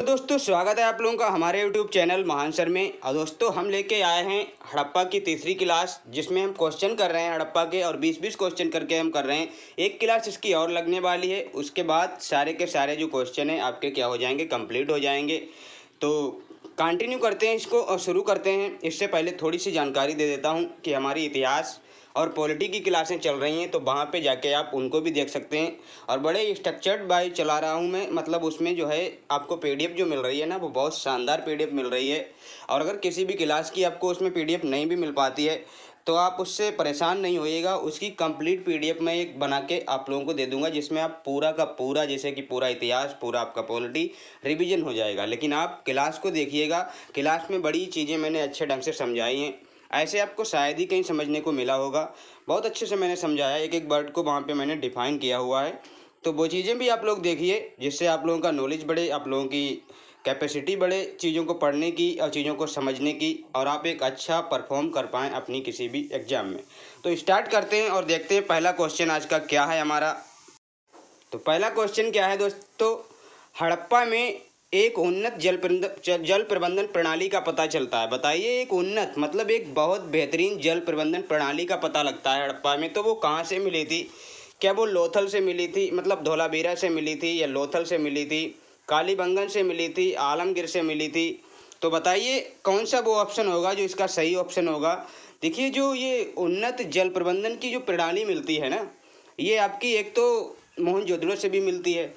तो दोस्तों स्वागत है आप लोगों का हमारे YouTube चैनल महानसर में और दोस्तों हम लेके आए हैं हड़प्पा की तीसरी क्लास जिसमें हम क्वेश्चन कर रहे हैं हड़प्पा के और 20-20 क्वेश्चन करके हम कर रहे हैं एक क्लास इसकी और लगने वाली है उसके बाद सारे के सारे जो क्वेश्चन हैं आपके क्या हो जाएंगे कंप्लीट हो जाएंगे तो कंटिन्यू करते हैं इसको और शुरू करते हैं इससे पहले थोड़ी सी जानकारी दे देता हूँ कि हमारी इतिहास और पॉलिटी की क्लासें चल रही हैं तो वहाँ पे जाके आप उनको भी देख सकते हैं और बड़े स्ट्रक्चर्ड बाई चला रहा हूँ मैं मतलब उसमें जो है आपको पीडीएफ जो मिल रही है ना वो बहुत शानदार पीडीएफ मिल रही है और अगर किसी भी क्लास की आपको उसमें पीडीएफ नहीं भी मिल पाती है तो आप उससे परेशान नहीं होइएगा उसकी कंप्लीट पीडीएफ मैं एक बना के आप लोगों को दे दूंगा जिसमें आप पूरा का पूरा जैसे कि पूरा इतिहास पूरा आपका पॉलिटी रिवीजन हो जाएगा लेकिन आप क्लास को देखिएगा क्लास में बड़ी चीज़ें मैंने अच्छे ढंग से समझाई हैं ऐसे आपको शायद ही कहीं समझने को मिला होगा बहुत अच्छे से मैंने समझाया एक एक वर्ड को वहाँ पर मैंने डिफाइन किया हुआ है तो वो चीज़ें भी आप लोग देखिए जिससे आप लोगों का नॉलेज बढ़े आप लोगों की कैपेसिटी बढ़े चीज़ों को पढ़ने की और चीज़ों को समझने की और आप एक अच्छा परफॉर्म कर पाएँ अपनी किसी भी एग्ज़ाम में तो स्टार्ट करते हैं और देखते हैं पहला क्वेश्चन आज का क्या है हमारा तो पहला क्वेश्चन क्या है दोस्तों हड़प्पा में एक उन्नत जल जल प्रबंधन प्रणाली का पता चलता है बताइए एक उन्नत मतलब एक बहुत बेहतरीन जल प्रबंधन प्रणाली का पता लगता है हड़प्पा में तो वो कहाँ से मिली थी क्या वो लोथल से मिली थी मतलब धोलाबीरा से मिली थी या लोथल से मिली थी कालीबंगन से मिली थी आलमगीर से मिली थी तो बताइए कौन सा वो ऑप्शन होगा जो इसका सही ऑप्शन होगा देखिए जो ये उन्नत जल प्रबंधन की जो प्रणाली मिलती है ना ये आपकी एक तो मोहन से भी मिलती है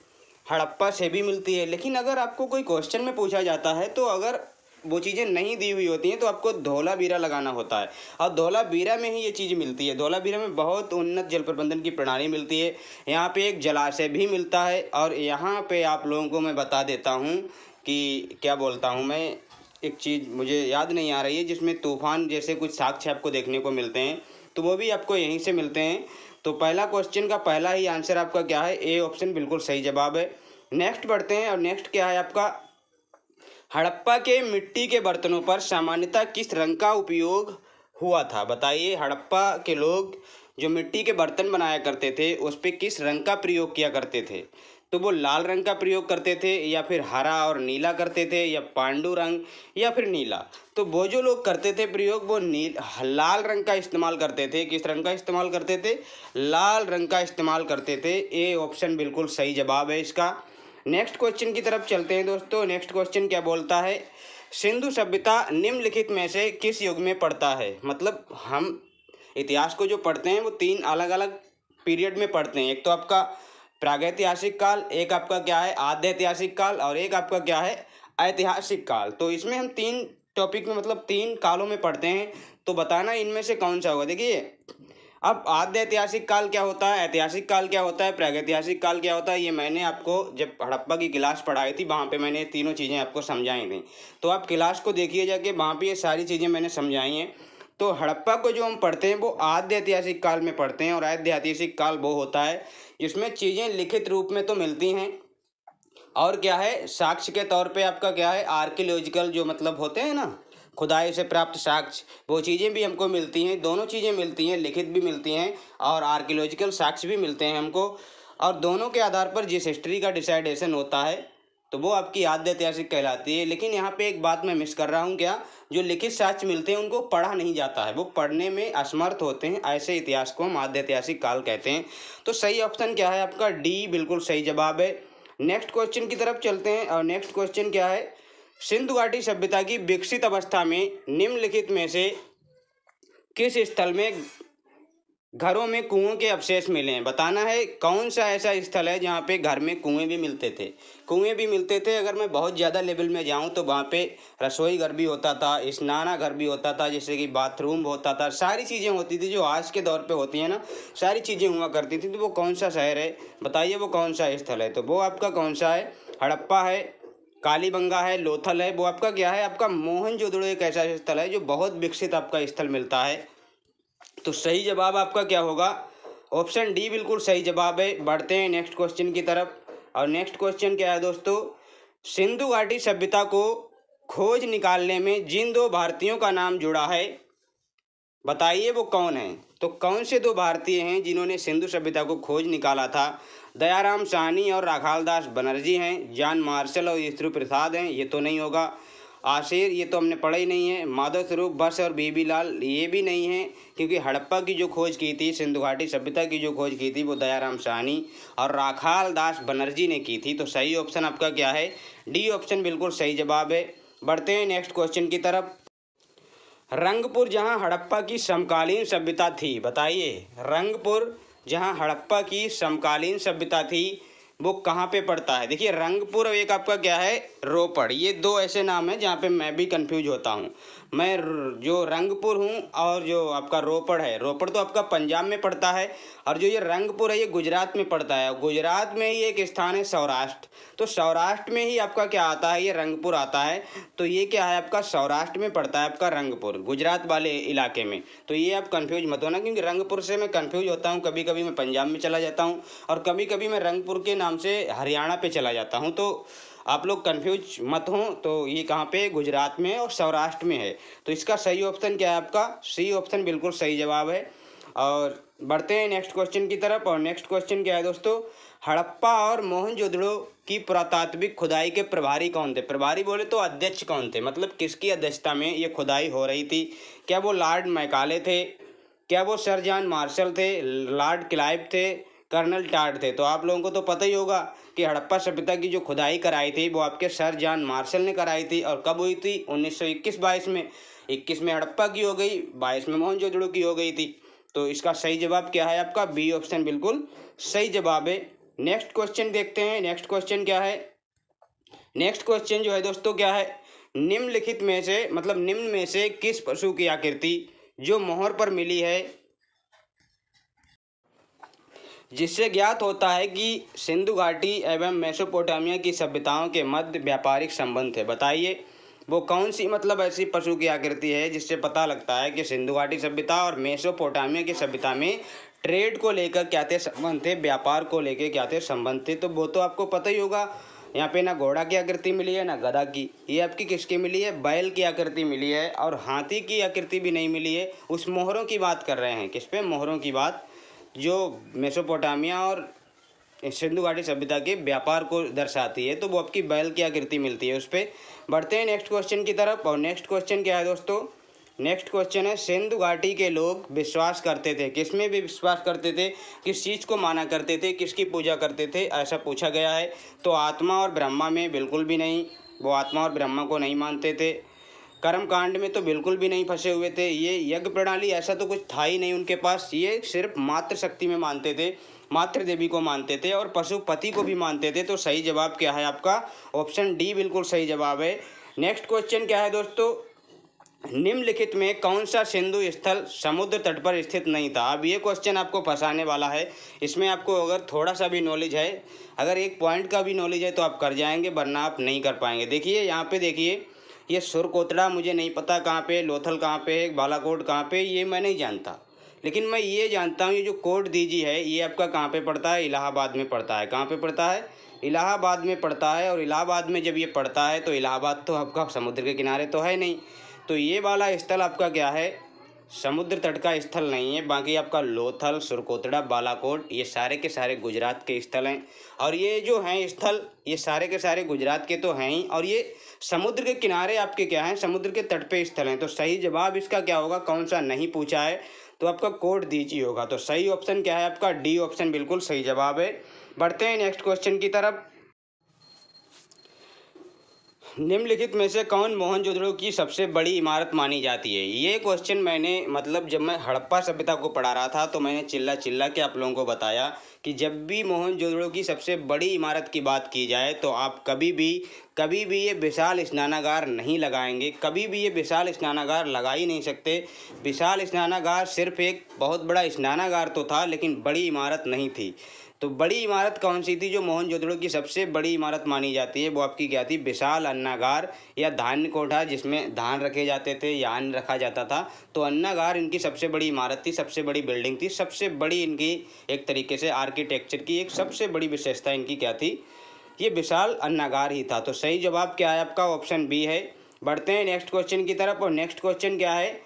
हड़प्पा से भी मिलती है लेकिन अगर आपको कोई क्वेश्चन में पूछा जाता है तो अगर वो चीज़ें नहीं दी हुई होती हैं तो आपको धोला बीरा लगाना होता है और धोला बीरा में ही ये चीज़ मिलती है धोला बीरा में बहुत उन्नत जल प्रबंधन की प्रणाली मिलती है यहाँ पे एक जलाशय भी मिलता है और यहाँ पे आप लोगों को मैं बता देता हूँ कि क्या बोलता हूँ मैं एक चीज़ मुझे याद नहीं आ रही है जिसमें तूफान जैसे कुछ साक्ष्य आपको देखने को मिलते हैं तो वो भी आपको यहीं से मिलते हैं तो पहला क्वेश्चन का पहला ही आंसर आपका क्या है ए ऑप्शन बिल्कुल सही जवाब है नेक्स्ट बढ़ते हैं और नेक्स्ट क्या है आपका हड़प्पा के मिट्टी के बर्तनों पर सामान्यतः किस रंग का उपयोग हुआ था बताइए हड़प्पा के लोग जो मिट्टी के बर्तन बनाया करते थे उस पर किस रंग का प्रयोग किया करते थे तो वो लाल रंग का प्रयोग करते थे या फिर हरा और नीला करते थे या पांडु रंग या फिर नीला तो वो जो लोग करते थे प्रयोग वो नील लाल रंग का इस्तेमाल करते थे किस रंग का इस्तेमाल करते थे लाल रंग का इस्तेमाल करते थे ए ऑप्शन बिल्कुल सही जवाब है इसका नेक्स्ट क्वेश्चन की तरफ चलते हैं दोस्तों नेक्स्ट क्वेश्चन क्या बोलता है सिंधु सभ्यता निम्नलिखित में से किस युग में पड़ता है मतलब हम इतिहास को जो पढ़ते हैं वो तीन अलग अलग पीरियड में पढ़ते हैं एक तो आपका प्रागैतिहासिक काल एक आपका क्या है आद्य ऐतिहासिक काल और एक आपका क्या है ऐतिहासिक काल तो इसमें हम तीन टॉपिक में मतलब तीन कालों में पढ़ते हैं तो बताना इनमें से कौन सा होगा देखिए अब आद्य ऐतिहासिक काल क्या होता है ऐतिहासिक काल क्या होता है प्रागैतिहासिक काल क्या होता है ये मैंने आपको जब हड़प्पा की क्लास पढ़ाई थी वहाँ पे मैंने तीनों चीज़ें आपको समझाई थी तो आप क्लास को देखिए जाके वहाँ पे ये सारी चीज़ें मैंने समझाई हैं तो हड़प्पा को जो हम पढ़ते हैं वो आद्य ऐतिहासिक काल में पढ़ते हैं और आद्य ऐतिहासिक काल वो होता है जिसमें चीज़ें लिखित रूप में तो मिलती हैं और क्या है साक्ष्य के तौर पे आपका क्या है आर्कियोलॉजिकल जो मतलब होते हैं ना खुदाई से प्राप्त साक्ष्य वो चीज़ें भी हमको मिलती हैं दोनों चीज़ें मिलती हैं लिखित भी मिलती हैं और आर्कियोलॉजिकल साक्ष्य भी मिलते हैं हमको और दोनों के आधार पर जिस हिस्ट्री का डिसाइडेशन होता है तो वो आपकी याद ऐतिहासिक कहलाती है लेकिन यहाँ पे एक बात मैं मिस कर रहा हूँ क्या जो लिखित साक्ष्य मिलते हैं उनको पढ़ा नहीं जाता है वो पढ़ने में असमर्थ होते हैं ऐसे इतिहास को हम आद्य ऐतिहासिक काल कहते हैं तो सही ऑप्शन क्या है आपका डी बिल्कुल सही जवाब है नेक्स्ट क्वेश्चन की तरफ चलते हैं और नेक्स्ट क्वेश्चन क्या है सिंधु घाटी सभ्यता की विकसित अवस्था में निम्नलिखित में से किस स्थल में घरों में कुओं के अवशेष मिले हैं बताना है कौन सा ऐसा स्थल है जहाँ पे घर में कुएं भी मिलते थे कुएं भी मिलते थे अगर मैं बहुत ज़्यादा लेवल में जाऊँ तो वहाँ पे रसोई घर भी होता था स्नाना घर भी होता था जैसे कि बाथरूम होता था सारी चीज़ें होती थी जो आज के दौर पे होती हैं ना सारी चीज़ें हुआ करती थी तो वो कौन सा शहर है बताइए वो कौन सा स्थल है तो वो आपका कौन सा है हड़प्पा है कालीबंगा है लोथल है वो आपका क्या है आपका मोहन एक ऐसा स्थल है जो बहुत विकसित आपका स्थल मिलता है तो सही जवाब आपका क्या होगा ऑप्शन डी बिल्कुल सही जवाब है बढ़ते हैं नेक्स्ट क्वेश्चन की तरफ और नेक्स्ट क्वेश्चन क्या है दोस्तों सिंधु घाटी सभ्यता को खोज निकालने में जिन दो भारतीयों का नाम जुड़ा है बताइए वो कौन है तो कौन से दो भारतीय हैं जिन्होंने सिंधु सभ्यता को खोज निकाला था दयाराम साहनी और राघाल दास बनर्जी हैं जान मार्शल और ईश्वर प्रसाद हैं ये तो नहीं होगा आशिर ये तो हमने पढ़ा ही नहीं है माधव स्वरूप बस और बीबी लाल ये भी नहीं है क्योंकि हड़प्पा की जो खोज की थी सिंधु घाटी सभ्यता की जो खोज की थी वो दयाराम सहनी और राखाल दास बनर्जी ने की थी तो सही ऑप्शन आपका क्या है डी ऑप्शन बिल्कुल सही जवाब है बढ़ते हैं नेक्स्ट क्वेश्चन की तरफ रंगपुर जहाँ हड़प्पा की समकालीन सभ्यता थी बताइए रंगपुर जहाँ हड़प्पा की समकालीन सभ्यता थी वो कहाँ पे पड़ता है देखिए रंगपुर और एक आपका क्या है रोपड़ ये दो ऐसे नाम है जहाँ पे मैं भी कंफ्यूज होता हूँ मैं जो रंगपुर हूँ और जो आपका रोपड़ है रोपड़ तो आपका पंजाब में पड़ता है और जो ये रंगपुर है ये गुजरात में पड़ता है गुजरात में ही एक स्थान है सौराष्ट्र तो सौराष्ट्र में ही आपका क्या आता है ये रंगपुर आता है तो ये क्या है आपका सौराष्ट्र में पड़ता है आपका रंगपुर गुजरात वाले इलाके में तो ये आप कन्फ्यूज मत होना क्योंकि रंगपुर से मैं कन्फ्यूज होता हूँ कभी कभी मैं पंजाब में चला जाता हूँ और कभी कभी मैं रंगपुर के नाम से हरियाणा पर चला जाता हूँ तो आप लोग कन्फ्यूज मत हों तो ये कहाँ पे गुजरात में और सौराष्ट्र में है तो इसका सही ऑप्शन क्या है आपका सी ऑप्शन बिल्कुल सही जवाब है और बढ़ते हैं नेक्स्ट क्वेश्चन की तरफ और नेक्स्ट क्वेश्चन क्या है दोस्तों हड़प्पा और मोहनजोदड़ो की पुरातात्विक खुदाई के प्रभारी कौन थे प्रभारी बोले तो अध्यक्ष कौन थे मतलब किसकी अध्यक्षता में ये खुदाई हो रही थी क्या वो लॉर्ड मैकाले थे क्या वो सर जॉन मार्शल थे लॉर्ड क्लाइव थे कर्नल टार्ड थे तो आप लोगों को तो पता ही होगा कि हड़प्पा सभ्यता की जो खुदाई कराई थी वो आपके सर जॉन मार्शल ने कराई थी और कब हुई थी 1921 सौ में 21 में हड़प्पा की हो गई 22 में मोहन जोदड़ो की हो गई थी तो इसका सही जवाब क्या है आपका बी ऑप्शन बिल्कुल सही जवाब है नेक्स्ट क्वेश्चन देखते हैं नेक्स्ट क्वेश्चन क्या है नेक्स्ट क्वेश्चन जो है दोस्तों क्या है निम्नलिखित में से मतलब निम्न में से किस पशु की आकृति जो मोहर पर मिली है जिससे ज्ञात होता है कि सिंधु घाटी एवं मेसोपोटामिया की सभ्यताओं के मध्य व्यापारिक संबंध थे बताइए वो कौन सी मतलब ऐसी पशु की आकृति है जिससे पता लगता है कि सिंधु घाटी सभ्यता और मेसोपोटामिया की सभ्यता में ट्रेड को लेकर क्या थे संबंध थे व्यापार को लेकर क्या थे संबंध थे तो वो तो आपको पता ही होगा यहाँ पे ना घोड़ा की आकृति मिली है ना गधा की ये आपकी किसकी मिली है बैल की आकृति मिली है और हाथी की आकृति भी नहीं मिली है उस मोहरों की बात कर रहे हैं किस पे मोहरों की बात जो मेसोपोटामिया और सिंधु घाटी सभ्यता के व्यापार को दर्शाती है तो वो आपकी बैल की आकृति मिलती है उस पर बढ़ते हैं नेक्स्ट क्वेश्चन की तरफ और नेक्स्ट क्वेश्चन क्या है दोस्तों नेक्स्ट क्वेश्चन है सिंधु घाटी के लोग विश्वास करते थे किस में भी विश्वास करते थे किस चीज़ को माना करते थे किसकी पूजा करते थे ऐसा पूछा गया है तो आत्मा और ब्रह्मा में बिल्कुल भी नहीं वो आत्मा और ब्रह्मा को नहीं मानते थे कर्म कांड में तो बिल्कुल भी नहीं फंसे हुए थे ये यज्ञ प्रणाली ऐसा तो कुछ था ही नहीं उनके पास ये सिर्फ मात्र शक्ति में मानते थे मातृ देवी को मानते थे और पशुपति को भी मानते थे तो सही जवाब क्या है आपका ऑप्शन डी बिल्कुल सही जवाब है नेक्स्ट क्वेश्चन क्या है दोस्तों निम्नलिखित में कौन सा सिंधु स्थल समुद्र तट पर स्थित नहीं था अब ये क्वेश्चन आपको फंसाने वाला है इसमें आपको अगर थोड़ा सा भी नॉलेज है अगर एक पॉइंट का भी नॉलेज है तो आप कर जाएंगे वरना आप नहीं कर पाएंगे देखिए यहाँ पे देखिए ये सुरकोतड़ा मुझे नहीं पता कहाँ पे लोथल कहाँ पे है बालाकोट कहाँ पे ये मैं नहीं जानता लेकिन मैं ये जानता हूँ ये जो कोट दीजी है ये आपका कहाँ पे पड़ता है इलाहाबाद में पड़ता है कहाँ पे पड़ता है इलाहाबाद में पड़ता है और इलाहाबाद में जब ये पड़ता है तो इलाहाबाद तो आपका समुद्र के किनारे तो है नहीं तो ये वाला स्थल आपका क्या है समुद्र तट का स्थल नहीं है बाकी आपका लोथल सुरकोतड़ा बालाकोट ये सारे के सारे गुजरात के स्थल हैं और ये जो हैं स्थल ये सारे के सारे गुजरात के तो हैं ही और ये समुद्र के किनारे आपके क्या हैं समुद्र के तट पे स्थल हैं तो सही जवाब इसका क्या होगा कौन सा नहीं पूछा है तो आपका कोट दीजिए होगा तो सही ऑप्शन क्या है आपका डी ऑप्शन बिल्कुल सही जवाब है बढ़ते हैं नेक्स्ट क्वेश्चन की तरफ निम्नलिखित में से कौन मोहनजोदड़ो की सबसे बड़ी इमारत मानी जाती है ये क्वेश्चन मैंने मतलब जब मैं हड़प्पा सभ्यता को पढ़ा रहा था तो मैंने चिल्ला चिल्ला के आप लोगों को बताया कि जब भी मोहनजोदड़ो की सबसे बड़ी इमारत की बात की जाए तो आप कभी भी कभी भी ये विशाल स्नानागार नहीं लगाएंगे कभी भी ये विशाल स्नानागार लगा ही नहीं सकते विशाल स्नानागार सिर्फ एक बहुत बड़ा स्नानागार तो था लेकिन बड़ी इमारत नहीं थी तो बड़ी इमारत कौन सी थी जो मोहनजोदड़ो की सबसे बड़ी इमारत मानी जाती है वो आपकी क्या थी विशाल अन्नागार या धान कोठा जिसमें धान रखे जाते थे या अन्न रखा जाता था तो अन्नागार इनकी सबसे बड़ी इमारत थी सबसे बड़ी बिल्डिंग थी सबसे बड़ी इनकी एक तरीके से आर्किटेक्चर की एक सबसे बड़ी विशेषता इनकी क्या थी ये विशाल अन्नागार ही था तो सही जवाब क्या है आपका ऑप्शन बी है बढ़ते हैं नेक्स्ट क्वेश्चन की तरफ और नेक्स्ट क्वेश्चन क्या है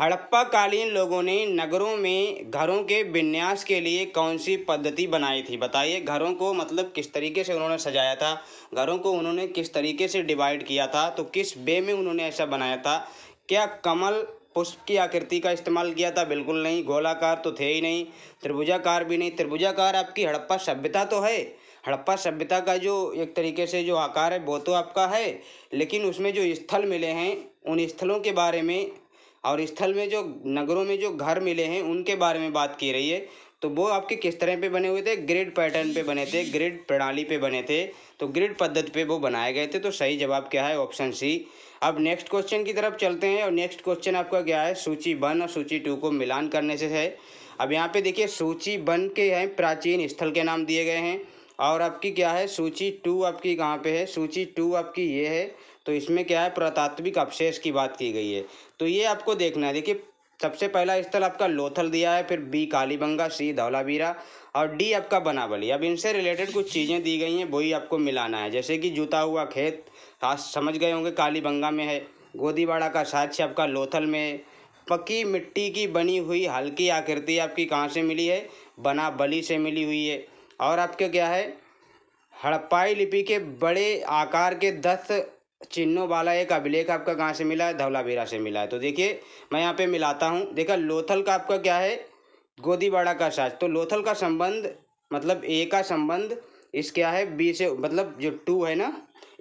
हड़प्पाकालीन लोगों ने नगरों में घरों के विन्यास के लिए कौन सी पद्धति बनाई थी बताइए घरों को मतलब किस तरीके से उन्होंने सजाया था घरों को उन्होंने किस तरीके से डिवाइड किया था तो किस बे में उन्होंने ऐसा बनाया था क्या कमल पुष्प की आकृति का इस्तेमाल किया था बिल्कुल नहीं गोलाकार तो थे ही नहीं त्रिभुजाकार भी नहीं त्रिभुजाकार आपकी हड़प्पा सभ्यता तो है हड़प्पा सभ्यता का जो एक तरीके से जो आकार है वो तो आपका है लेकिन उसमें जो स्थल मिले हैं उन स्थलों के बारे में और स्थल में जो नगरों में जो घर मिले हैं उनके बारे में बात की रही है तो वो आपके किस तरह पे बने हुए थे ग्रिड पैटर्न पे बने थे ग्रिड प्रणाली पे बने थे तो ग्रिड पद्धति पे वो बनाए गए थे तो सही जवाब क्या है ऑप्शन सी अब नेक्स्ट क्वेश्चन की तरफ चलते हैं और नेक्स्ट क्वेश्चन आपका क्या है सूची वन और सूची टू को मिलान करने से है अब यहाँ पे देखिए सूची वन के हैं प्राचीन स्थल के नाम दिए गए हैं और आपकी क्या है सूची टू आपकी कहाँ पर है सूची टू आपकी ये है तो इसमें क्या है पुरातात्विक अवशेष की बात की गई है तो ये आपको देखना है देखिए सबसे पहला स्थल आपका लोथल दिया है फिर बी कालीबंगा सी धौलावीरा और डी आपका बनावली अब इनसे रिलेटेड कुछ चीज़ें दी गई हैं वही आपको मिलाना है जैसे कि जूता हुआ खेत आज समझ गए होंगे कालीबंगा में है गोदीवाड़ा का साक्ष्य आपका लोथल में है पकी मिट्टी की बनी हुई हल्की आकृति आपकी कहाँ से मिली है बना बली से मिली हुई है और आपके क्या है हड़प्पाई लिपि के बड़े आकार के दस चिन्हों वाला एक अभिलेख आपका कहाँ से मिला है धवलावीरा से मिला है तो देखिए मैं यहाँ पे मिलाता हूँ देखा लोथल का आपका क्या है बाड़ा का साज तो लोथल का संबंध मतलब ए का संबंध इस क्या है बी से मतलब जो टू है ना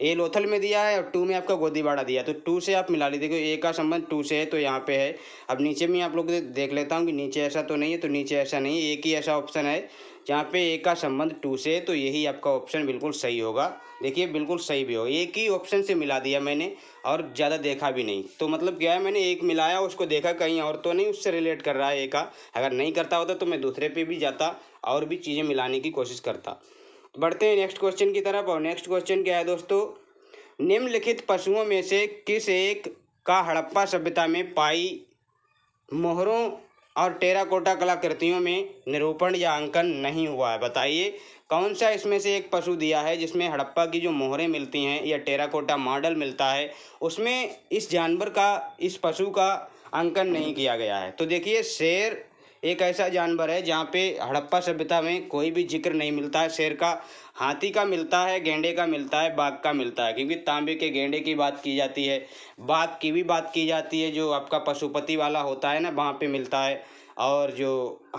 ए लोथल में दिया है और टू में आपका बाड़ा दिया तो टू से आप मिला लीजिए देखो ए का संबंध टू से है तो यहाँ पे है अब नीचे में आप लोग देख लेता हूँ कि नीचे ऐसा तो नहीं है तो नीचे ऐसा नहीं है एक ही ऐसा ऑप्शन है जहाँ पे ए का संबंध टू से तो यही आपका ऑप्शन बिल्कुल सही होगा देखिए बिल्कुल सही भी होगा एक ही ऑप्शन से मिला दिया मैंने और ज़्यादा देखा भी नहीं तो मतलब क्या है मैंने एक मिलाया उसको देखा कहीं और तो नहीं उससे रिलेट कर रहा है एक का अगर नहीं करता होता तो मैं दूसरे पर भी जाता और भी चीज़ें मिलाने की कोशिश करता तो बढ़ते हैं नेक्स्ट क्वेश्चन की तरफ और नेक्स्ट क्वेश्चन क्या है दोस्तों निम्नलिखित पशुओं में से किस एक का हड़प्पा सभ्यता में पाई मोहरों और टेराकोटा कलाकृतियों में निरूपण या अंकन नहीं हुआ है बताइए कौन सा इसमें से एक पशु दिया है जिसमें हड़प्पा की जो मोहरें मिलती हैं या टेराकोटा मॉडल मिलता है उसमें इस जानवर का इस पशु का अंकन नहीं किया गया है तो देखिए शेर एक ऐसा जानवर है जहाँ पे हड़प्पा सभ्यता में कोई भी जिक्र नहीं मिलता है शेर का हाथी का मिलता है गेंडे का मिलता है बाघ का मिलता है क्योंकि तांबे के गेंडे की बात की जाती है बाघ की भी बात की जाती है जो आपका पशुपति वाला होता है ना वहाँ पे मिलता है और जो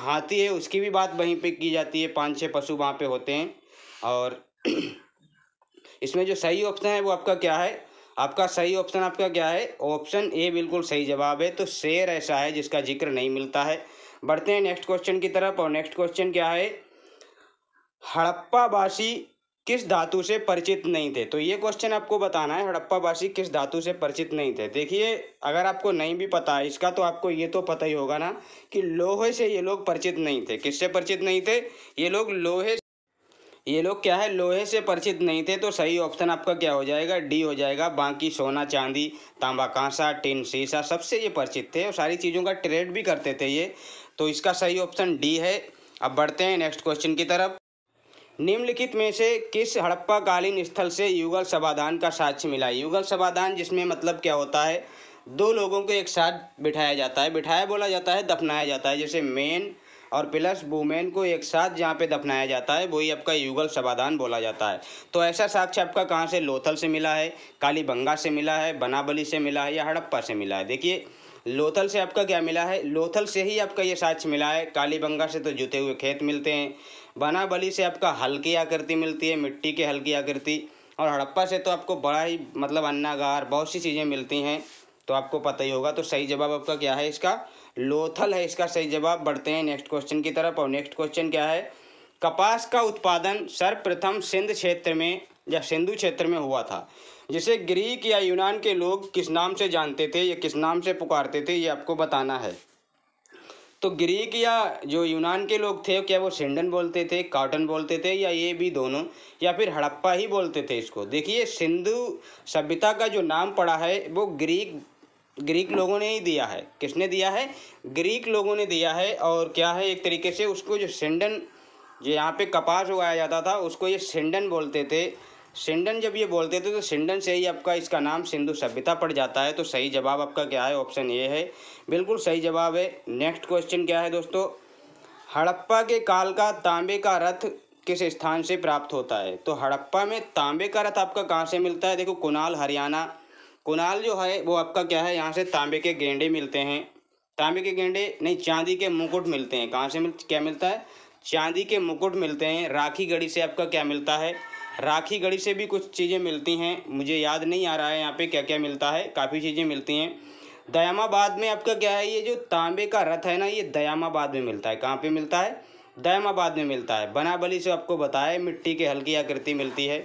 हाथी है उसकी भी बात वहीं पे की जाती है पाँच छः पशु वहाँ पे होते हैं और इसमें जो सही ऑप्शन है वो आपका क्या है आपका सही ऑप्शन आपका क्या है ऑप्शन ए बिल्कुल सही जवाब है तो शेर ऐसा है जिसका जिक्र नहीं मिलता है बढ़ते हैं नेक्स्ट क्वेश्चन की तरफ और नेक्स्ट क्वेश्चन क्या है हड़प्पावासी किस धातु से परिचित नहीं थे तो ये क्वेश्चन आपको बताना है हड़प्पावासी किस धातु से परिचित नहीं थे देखिए अगर आपको नहीं भी पता है इसका तो आपको ये तो पता ही होगा ना कि लोहे से ये लोग परिचित नहीं थे किससे परिचित नहीं थे ये लोग लोहे ये लोग क्या है लोहे से परिचित नहीं थे तो सही ऑप्शन आपका क्या हो जाएगा डी हो जाएगा बाकी सोना चांदी तांबा कांसा टिन शीशा सबसे ये परिचित थे और सारी चीज़ों का ट्रेड भी करते थे ये तो इसका सही ऑप्शन डी है अब बढ़ते हैं नेक्स्ट क्वेश्चन की तरफ निम्नलिखित में से किस हड़प्पा कालीन स्थल से युगल समाधान का साक्ष्य मिला युगल समाधान जिसमें मतलब क्या होता है दो लोगों को एक साथ बिठाया जाता है बिठाया बोला जाता है दफनाया जाता है जैसे मेन और प्लस वुमेन को एक साथ जहाँ पे दफनाया जाता है वही आपका युगल समाधान बोला जाता है तो ऐसा साक्ष्य आपका कहाँ से लोथल से मिला है कालीबंगा से मिला है बनाबली से मिला है या हड़प्पा से मिला है देखिए लोथल से आपका क्या मिला है लोथल से ही आपका ये साक्ष मिला है कालीबंगा से तो जुते हुए खेत मिलते हैं बनाबली से आपका हल्की आकृति मिलती है मिट्टी की हल्की आकृति और हड़प्पा से तो आपको बड़ा ही मतलब अन्नागार बहुत सी चीज़ें मिलती हैं तो आपको पता ही होगा तो सही जवाब आपका क्या है इसका लोथल है इसका सही जवाब बढ़ते हैं नेक्स्ट क्वेश्चन की तरफ और नेक्स्ट क्वेश्चन क्या है कपास का उत्पादन सर्वप्रथम सिंध क्षेत्र में या सिंधु क्षेत्र में हुआ था जिसे ग्रीक या यूनान के लोग किस नाम से जानते थे या किस नाम से पुकारते थे ये आपको बताना है तो ग्रीक या जो यूनान के लोग थे क्या वो सिंडन बोलते थे काटन बोलते थे या ये भी दोनों या फिर हड़प्पा ही बोलते थे इसको देखिए सिंधु सभ्यता का जो नाम पड़ा है वो ग्रीक ग्रीक लोगों ने ही दिया है किसने दिया है ग्रीक लोगों ने दिया है और क्या है एक तरीके से उसको जो सिंडन जो यहाँ पे कपास उगाया जाता था उसको ये सिंडन बोलते थे सिंडन जब ये बोलते थे तो सिंडन से ही आपका इसका नाम सिंधु सभ्यता पड़ जाता है तो सही जवाब आपका क्या है ऑप्शन ए है बिल्कुल सही जवाब है नेक्स्ट क्वेश्चन क्या है दोस्तों हड़प्पा के काल का तांबे का रथ किस स्थान से प्राप्त होता है तो हड़प्पा में तांबे का रथ आपका कहाँ से मिलता है देखो कुनाल हरियाणा कुनाल जो है वो आपका क्या है यहाँ से तांबे के गेंडे मिलते हैं तांबे के गेंडे नहीं चांदी के मुकुट मिलते हैं कहाँ से मिल क्या मिलता है चांदी के मुकुट मिलते हैं राखी गढ़ी से आपका क्या मिलता है राखी गढ़ी से भी कुछ चीज़ें मिलती हैं मुझे याद नहीं आ रहा है यहाँ पे क्या क्या मिलता है काफ़ी चीज़ें मिलती हैं दयामाबाद में आपका क्या है ये जो तांबे का रथ है ना ये दयामाबाद में मिलता है कहाँ पे मिलता है दयामाबाद में मिलता है बनाबली से आपको बताया मिट्टी के हल्की आकृति मिलती है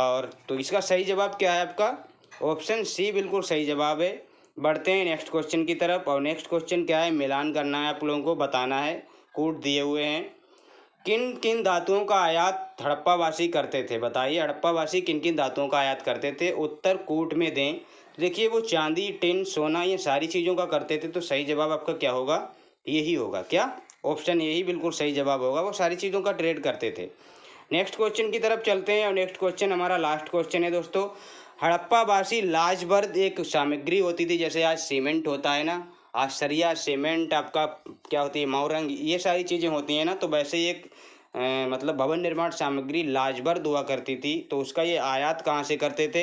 और तो इसका सही जवाब क्या है आपका ऑप्शन सी बिल्कुल सही जवाब है बढ़ते हैं नेक्स्ट क्वेश्चन की तरफ और नेक्स्ट क्वेश्चन क्या है मिलान करना है आप लोगों को बताना है कूट दिए हुए हैं किन किन धातुओं का आयात हड़प्पावासी करते थे बताइए हड़प्पावासी किन किन धातुओं का आयात करते थे उत्तर कोट में दें देखिए वो चांदी टिन सोना ये सारी चीज़ों का करते थे तो सही जवाब आपका क्या होगा यही होगा क्या ऑप्शन यही बिल्कुल सही जवाब होगा वो सारी चीज़ों का ट्रेड करते थे नेक्स्ट क्वेश्चन की तरफ चलते हैं और नेक्स्ट क्वेश्चन हमारा लास्ट क्वेश्चन है दोस्तों हड़प्पावासी लाजबर्द एक सामग्री होती थी जैसे आज सीमेंट होता है ना आश्चर्या सीमेंट आपका क्या होती है मौरंग ये सारी चीज़ें होती हैं ना तो वैसे एक ए, मतलब भवन निर्माण सामग्री लाजबर हुआ करती थी तो उसका ये आयात कहाँ से करते थे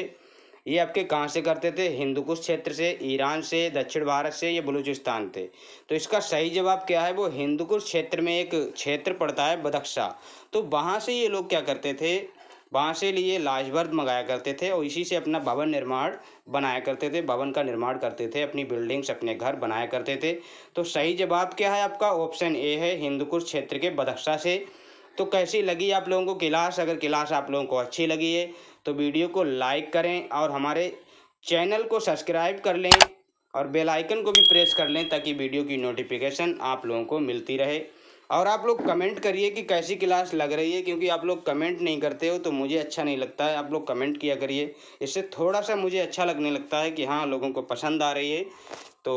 ये आपके कहाँ से करते थे हिंदुकुश क्षेत्र से ईरान से दक्षिण भारत से ये बलूचिस्तान थे तो इसका सही जवाब क्या है वो हिंदुकुश क्षेत्र में एक क्षेत्र पड़ता है बदख्शा तो वहाँ से ये लोग क्या करते थे वहाँ से लिए लाजवर्द मंगाया करते थे और इसी से अपना भवन निर्माण बनाया करते थे भवन का निर्माण करते थे अपनी बिल्डिंग्स अपने घर बनाया करते थे तो सही जवाब क्या है आपका ऑप्शन ए है हिंदकुश क्षेत्र के बदक्सा से तो कैसी लगी आप लोगों को क्लास अगर क्लास आप लोगों को अच्छी लगी है तो वीडियो को लाइक करें और हमारे चैनल को सब्सक्राइब कर लें और बेल आइकन को भी प्रेस कर लें ताकि वीडियो की नोटिफिकेशन आप लोगों को मिलती रहे और आप लोग कमेंट करिए कि कैसी क्लास लग रही है क्योंकि आप लोग कमेंट नहीं करते हो तो मुझे अच्छा नहीं लगता है आप लोग कमेंट किया करिए इससे थोड़ा सा मुझे अच्छा लगने लगता है कि हाँ लोगों को पसंद आ रही है तो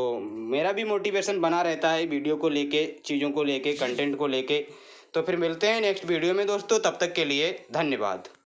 मेरा भी मोटिवेशन बना रहता है वीडियो को लेके चीज़ों को लेके कंटेंट को लेके तो फिर मिलते हैं नेक्स्ट वीडियो में दोस्तों तब तक के लिए धन्यवाद